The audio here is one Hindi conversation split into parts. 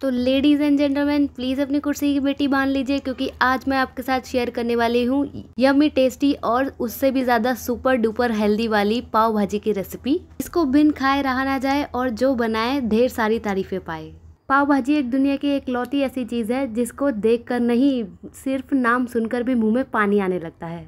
तो लेडीज़ एंड जेंटलमैन प्लीज़ अपनी कुर्सी की बेटी बांध लीजिए क्योंकि आज मैं आपके साथ शेयर करने वाली हूँ यमी टेस्टी और उससे भी ज़्यादा सुपर डुपर हेल्दी वाली पाव भाजी की रेसिपी इसको बिन खाए रहा ना जाए और जो बनाए ढेर सारी तारीफें पाए पाव भाजी एक दुनिया की एक लौती ऐसी चीज़ है जिसको देख नहीं सिर्फ नाम सुनकर भी मुँह में पानी आने लगता है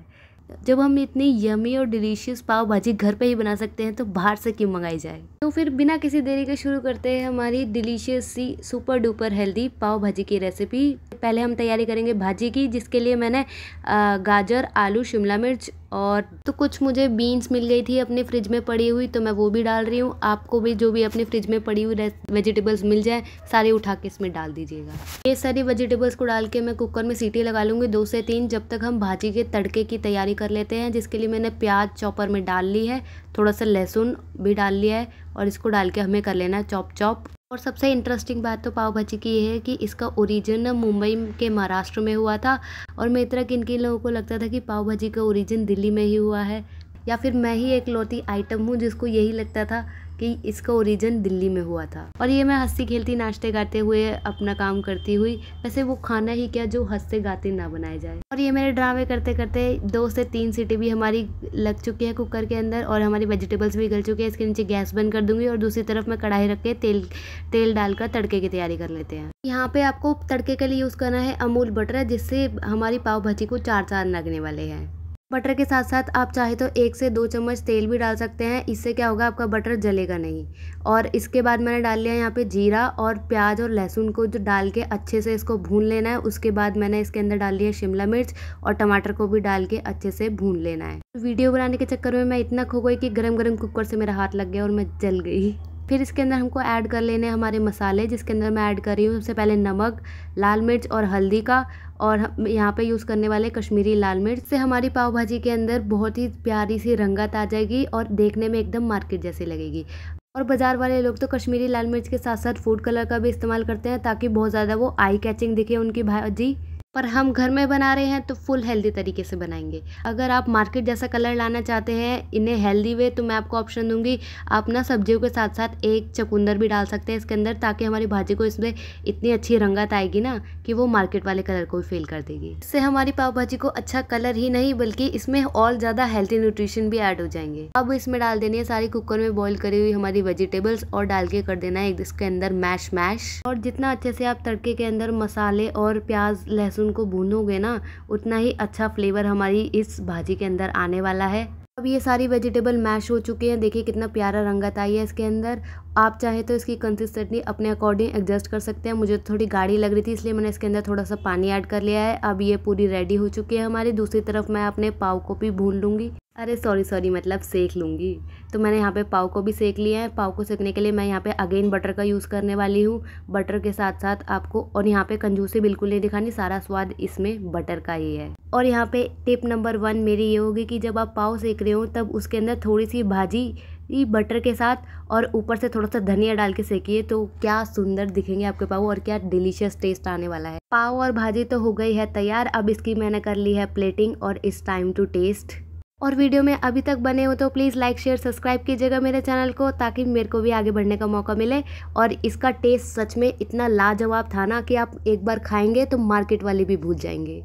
जब हम इतनी यमी और डिलीशियस पाव भाजी घर पे ही बना सकते हैं तो बाहर से क्यों मंगाई जाए तो फिर बिना किसी देरी के शुरू करते हैं हमारी डिलीशियस सी super duper healthy pav bhaji की रेसिपी पहले हम तैयारी करेंगे भाजी की जिसके लिए मैंने गाजर आलू शिमला मिर्च और तो कुछ मुझे बीन्स मिल गई थी अपने फ्रिज में पड़ी हुई तो मैं वो भी डाल रही हूँ आपको भी जो भी अपने फ्रिज में पड़ी हुई वेजिटेबल्स मिल जाए सारे उठा के इसमें डाल दीजिएगा ये सारी वेजिटेबल्स को डाल के मैं कुकर में सीटी लगा लूँगी दो से तीन जब तक हम भाजी के तड़के की तैयारी कर लेते हैं जिसके लिए मैंने प्याज चॉपर में डाल ली है थोड़ा सा लहसुन भी डाल लिया है और इसको डाल के हमें कर लेना है चॉप चॉप और सबसे इंटरेस्टिंग बात तो पाव भाजी की है कि इसका ओरिजिन मुंबई के महाराष्ट्र में हुआ था और मेरी तरह किन किन लोगों को लगता था कि पाव भाजी का ओरिजिन दिल्ली में ही हुआ है या फिर मैं ही एक लौती आइटम हूँ जिसको यही लगता था कि इसका ओरिजिन दिल्ली में हुआ था और ये मैं हंसती खेलती नाश्ते गाते हुए अपना काम करती हुई वैसे वो खाना ही क्या जो हंसते गाते ना बनाया जाए और ये मेरे ड्रामे करते करते दो से तीन सीटी भी हमारी लग चुकी है कुकर के अंदर और हमारी वेजिटेबल्स भी गल चुके हैं इसके नीचे गैस बंद कर दूंगी और दूसरी तरफ मैं कढ़ाई रख के तेल तेल डालकर तड़के की तैयारी कर लेते हैं यहाँ पे आपको तड़के के लिए यूज़ करना है अमूल बटर जिससे हमारी पाव भाजी को चार चार लगने वाले हैं बटर के साथ साथ आप चाहे तो एक से दो चम्मच तेल भी डाल सकते हैं इससे क्या होगा आपका बटर जलेगा नहीं और इसके बाद मैंने डाल लिया यहाँ पे जीरा और प्याज और लहसुन को जो डाल के अच्छे से इसको भून लेना है उसके बाद मैंने इसके अंदर डाल लिया शिमला मिर्च और टमाटर को भी डाल के अच्छे से भून लेना है वीडियो बनाने के चक्कर में मैं इतना खो गई कि गर्म गर्म कुकर से मेरा हाथ लग गया और मैं जल गई फिर इसके अंदर हमको ऐड कर लेने हमारे मसाले जिसके अंदर मैं ऐड कर रही हूँ सबसे पहले नमक लाल मिर्च और हल्दी का और हम यहाँ पर यूज़ करने वाले कश्मीरी लाल मिर्च से हमारी पाव भाजी के अंदर बहुत ही प्यारी सी रंगत आ जाएगी और देखने में एकदम मार्केट जैसी लगेगी और बाज़ार वाले लोग तो कश्मीरी लाल मिर्च के साथ साथ फूड कलर का भी इस्तेमाल करते हैं ताकि बहुत ज़्यादा वो आई कैचिंग दिखे उनकी भाजी पर हम घर में बना रहे हैं तो फुल हेल्दी तरीके से बनाएंगे अगर आप मार्केट जैसा कलर लाना चाहते हैं इन्हें हेल्दी वे तो मैं आपको ऑप्शन दूंगी आप ना सब्जियों के साथ साथ एक चकुंदर भी डाल सकते हैं इसके अंदर ताकि हमारी भाजी को इसमें इतनी अच्छी रंगत आएगी ना कि वो मार्केट वाले कलर को फेल कर देगी इससे हमारी पाव भाजी को अच्छा कलर ही नहीं बल्कि इसमें और ज़्यादा हेल्थी न्यूट्रिशन भी ऐड हो जाएंगे अब इसमें डाल देनी है सारी कुकर में बॉईल करी हुई हमारी वेजिटेबल्स और डाल के कर देना है इसके अंदर मैश मैश और जितना अच्छे से आप तड़के के अंदर मसाले और प्याज लहसुन उनको भूनोगे ना उतना ही अच्छा फ्लेवर हमारी इस भाजी के अंदर आने वाला है अब ये सारी वेजिटेबल मैश हो चुके हैं देखिए कितना प्यारा रंगत आई है इसके अंदर आप चाहे तो इसकी कंसिस्टेंटली अपने अकॉर्डिंग एडजस्ट कर सकते हैं मुझे तो थोड़ी गाढ़ी लग रही थी इसलिए मैंने इसके अंदर थोड़ा सा पानी ऐड कर लिया है अब ये पूरी रेडी हो चुकी है हमारी दूसरी तरफ मैं अपने पाव को भी भून लूँगी अरे सॉरी सॉरी मतलब सेक लूँगी तो मैंने यहाँ पे पाव को भी सेक लिया है पाव को सेकने के लिए मैं यहाँ पे अगेन बटर का यूज़ करने वाली हूँ बटर के साथ साथ आपको और यहाँ पे कंजूसी बिल्कुल नहीं दिखानी सारा स्वाद इसमें बटर का ही है और यहाँ पे टिप नंबर वन मेरी ये होगी कि जब आप पाव सेक रहे हो तब उसके अंदर थोड़ी सी भाजी ये बटर के साथ और ऊपर से थोड़ा सा धनिया डाल के सेकिए तो क्या सुंदर दिखेंगे आपके पाव और क्या डिलीशियस टेस्ट आने वाला है पाव और भाजी तो हो गई है तैयार अब इसकी मैंने कर ली है प्लेटिंग और इस टाइम टू टेस्ट और वीडियो में अभी तक बने हो तो प्लीज़ लाइक शेयर सब्सक्राइब कीजिएगा मेरे चैनल को ताकि मेरे को भी आगे बढ़ने का मौका मिले और इसका टेस्ट सच में इतना लाजवाब था ना कि आप एक बार खाएंगे तो मार्केट वाले भी भूल जाएंगे